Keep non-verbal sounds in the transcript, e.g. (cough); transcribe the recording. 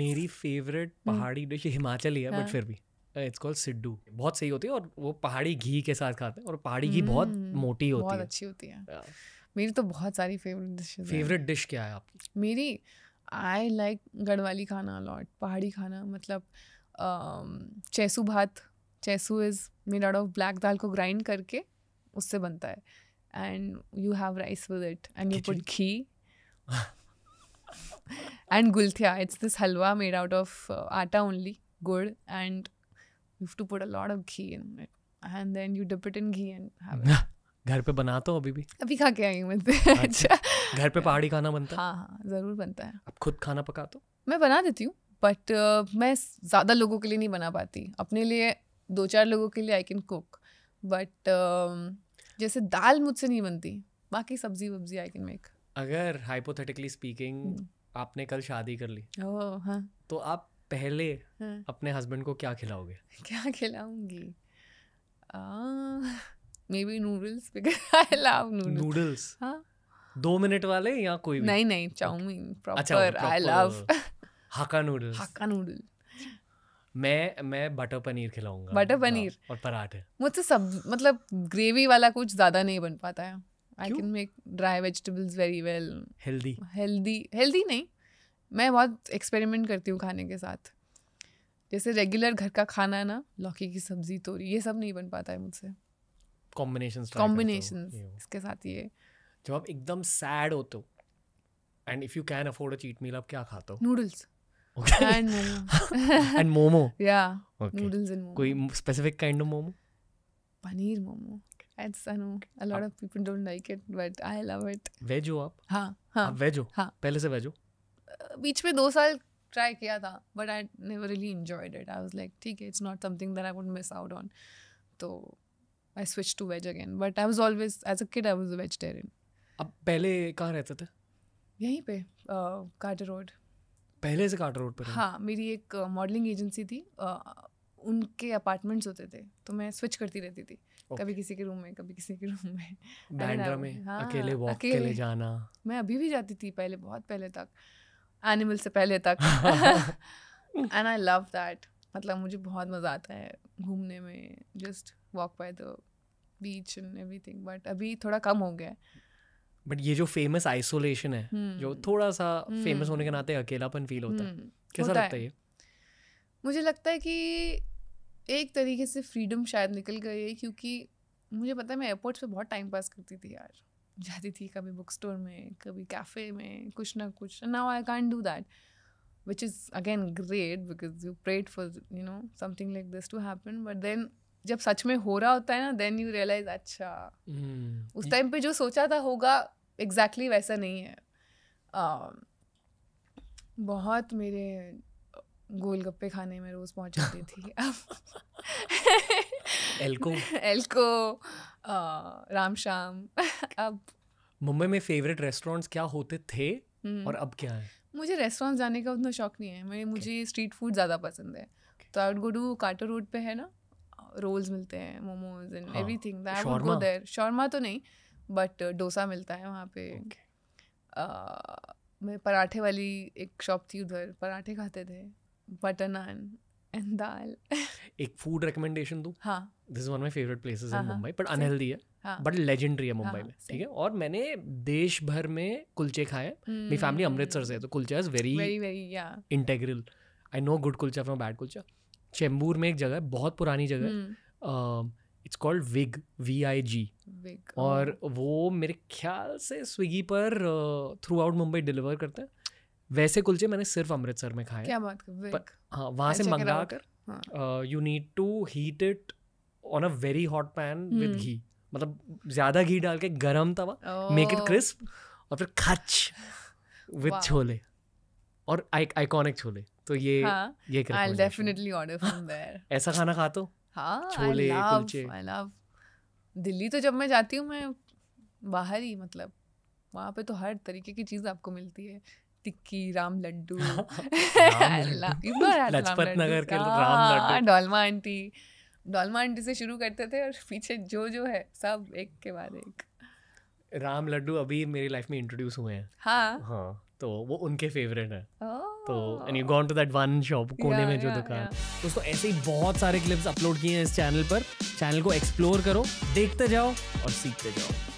मेरी फेवरेट हम्म। पहाड़ी डिश हिमाचल ही है बट हाँ। फिर भी इट्स कॉल्ड सिड्डू बहुत सही होती है और वो पहाड़ी घी के साथ खाते हैं और पहाड़ी घी बहुत हम्म। मोटी होती है बहुत अच्छी होती है मेरी तो बहुत सारी फेवरेट डिश फेवरेट डिश क्या है आपकी मेरी आई लाइक गढ़वाली खाना लॉट पहाड़ी खाना मतलब um, chaisu bhat chaisu is made out of black dal को ग्राइंड करके उससे बनता है and you have rice with it and you put ghee (laughs) and gulthia. It's this halwa made out of uh, atta only, good, and you have to put a lot of ghee in it. And then you dip it in ghee and have it. (laughs) घर पे बनाता हो अभी भी अभी खा के आई मत (laughs) अच्छा।, अच्छा घर पे पहाड़ी खाना बनता है हाँ हाँ ज़रूर बनता है अब खुद खाना पकाते हो मैं बना देती हूँ बट uh, मैं ज़्यादा लोगों के लिए नहीं बना पाती अपने लिए दो चार लोगों के लिए आई कैन कुक बट जैसे दाल मुझसे नहीं बनती बाकी सब्जी वब्जी आई कैन मेक अगर हाइपोथेटिकली हम्म। स्पीकिंग आपने कल शादी कर ली ओ, हाँ. तो आप पहले हाँ. अपने हस्बैंड को क्या खिलाओगे (laughs) क्या खिलाऊंगी मे बी नूडल्स नूडल्स दो मिनट वाले या कोई भी नहीं नहीं chow mein proper I love hakka noodles hakka noodle मैं मैं बटर पनीर खिलाऊंगा बटर पनीर हाँ, और पराठे मुझसे सब मतलब ग्रेवी वाला कुछ ज्यादा नहीं बन पाता है I can make dry vegetables very well healthy healthy healthy नहीं मैं बहुत एक्सपेरिमेंट करती हूँ खाने के साथ जैसे रेगुलर घर का खाना ना लौकी की सब्जी तोरी ये सब नहीं बन पाता है मुझसे कॉम्बिनेशन कॉम्बिनेशन इसके साथ ये जब आप एकदम सैड हो तो and if you can afford a cheat meal आप क्या खाते हो नूडल्स एंड मोमो या नूडल्स एंड मोमो कोई specific kind of momo paneer momo it's I know a lot of people don't like it but I love it veg हो आप हाँ हाँ वेज हो हाँ पहले से वेज हो बीच में दो साल ट्राई किया था but I never really enjoyed it I was like ठीक है it's not something that I would miss out on तो I switch to veg again but I was always as a kid I was a vegetarian अब पहले कहाँ रहते थे यहीं पे कार्टर रोड पहले से कार्टर रोड पर हाँ मेरी एक मॉडलिंग एजेंसी थी उनके अपार्टमेंट्स होते थे तो मैं स्विच करती रहती थी okay. कभी किसी के रूम में कभी किसी के रूम में बैंड्रा में हाँ, अकेले वॉक के लिए जाना मैं अभी भी जाती थी पहले बहुत पहले तक एनिमल से पहले तक एंड आई लव दैट मतलब मुझे बहुत मज़ा आता है घूमने में just walk by the beach and everything but अभी थोड़ा कम हो गया है बट ये जो फेमस आइसोलेशन है hmm. जो थोड़ा सा फेमस हम्म। hmm. होने के नाते अकेलापन फील होता है हम्म। कैसा लगता है ये मुझे लगता है कि एक तरीके से फ्रीडम शायद निकल गई है क्योंकि मुझे पता है मैं एयरपोर्ट्स पे बहुत टाइम पास करती थी यार जाती थी कभी बुक स्टोर में कभी कैफ़े में कुछ ना कुछ now I can do that which is again great because you prayed for you know something like this to happen but then जब सच में हो रहा होता है ना देन यू रियलाइज अच्छा हम्म, उस टाइम पे जो सोचा था होगा एग्जैक्टली exactly वैसा नहीं है uh, बहुत मेरे गोलगप्पे खाने में रोज़ पहुंच जाती थी (laughs) एल्को एल्को राम श्याम अब मुंबई में फेवरेट रेस्टोरेंट्स क्या होते थे हम्म। और अब क्या है मुझे रेस्टोरेंट जाने का उतना शौक नहीं है मैं मुझे स्ट्रीट फूड ज़्यादा पसंद है तो I would go to Carter road पे है ना रोल्स मिलते हैं momos and everything I would go there shawarma तो नहीं बट डोसा मिलता है वहाँ पे मैं पराठे वाली एक शॉप थी उधर पराठे खाते थे बटर नान एंड दाल एक फूड रिकमेंडेशन दूं हाँ this one my favourite places in Mumbai but unhealthy है बट हाँ। लेजेंडरी है मुंबई हाँ, में हाँ, ठीक है और मैंने देश भर में कुलचे खाए मेरी फैमिली hmm। अमृतसर से है तो kulcha is very integral I know good kulcha from bad kulcha Chembur में एक जगह है बहुत पुरानी जगह है it's called Vig V I G और oh। वो मेरे ख्याल से स्विगी पर थ्रू आउट मुंबई डिलीवर करते हैं वैसे कुलचे मैंने सिर्फ अमृतसर में खाए हाँ, वहां अच्छा, से मंगा कर you need to heat it on a very hot pan with ghee मतलब ज़्यादा घी डाल के गरम तवा मेक इट क्रिस्प और फिर खच विद छोले और आइकॉनिक छोले तो ये हाँ, ये I definitely order from there ऐसा खाना खा तो हाँ छोले कुलचे आई लव दिल्ली तो जब मैं जाती हूँ मैं बाहर ही मतलब वहाँ पे तो हर तरीके की चीज़ आपको मिलती है टिक्की राम लड्डू (laughs) (laughs) लाजपत नगर के तो हाँ, डोलमा आंटी डोलमा आंटी से शुरू करते थे और पीछे जो जो है सब एक के बाद एक राम लड्डू अभी मेरी लाइफ में इंट्रोड्यूस हुए हैं हाँ हाँ तो वो उनके फेवरेट है तो and you gone to that one shop कोने में जो दुकान उसको ऐसे ही बहुत सारे क्लिप्स अपलोड किए हैं इस चैनल पर चैनल को एक्सप्लोर करो देखते जाओ और सीखते जाओ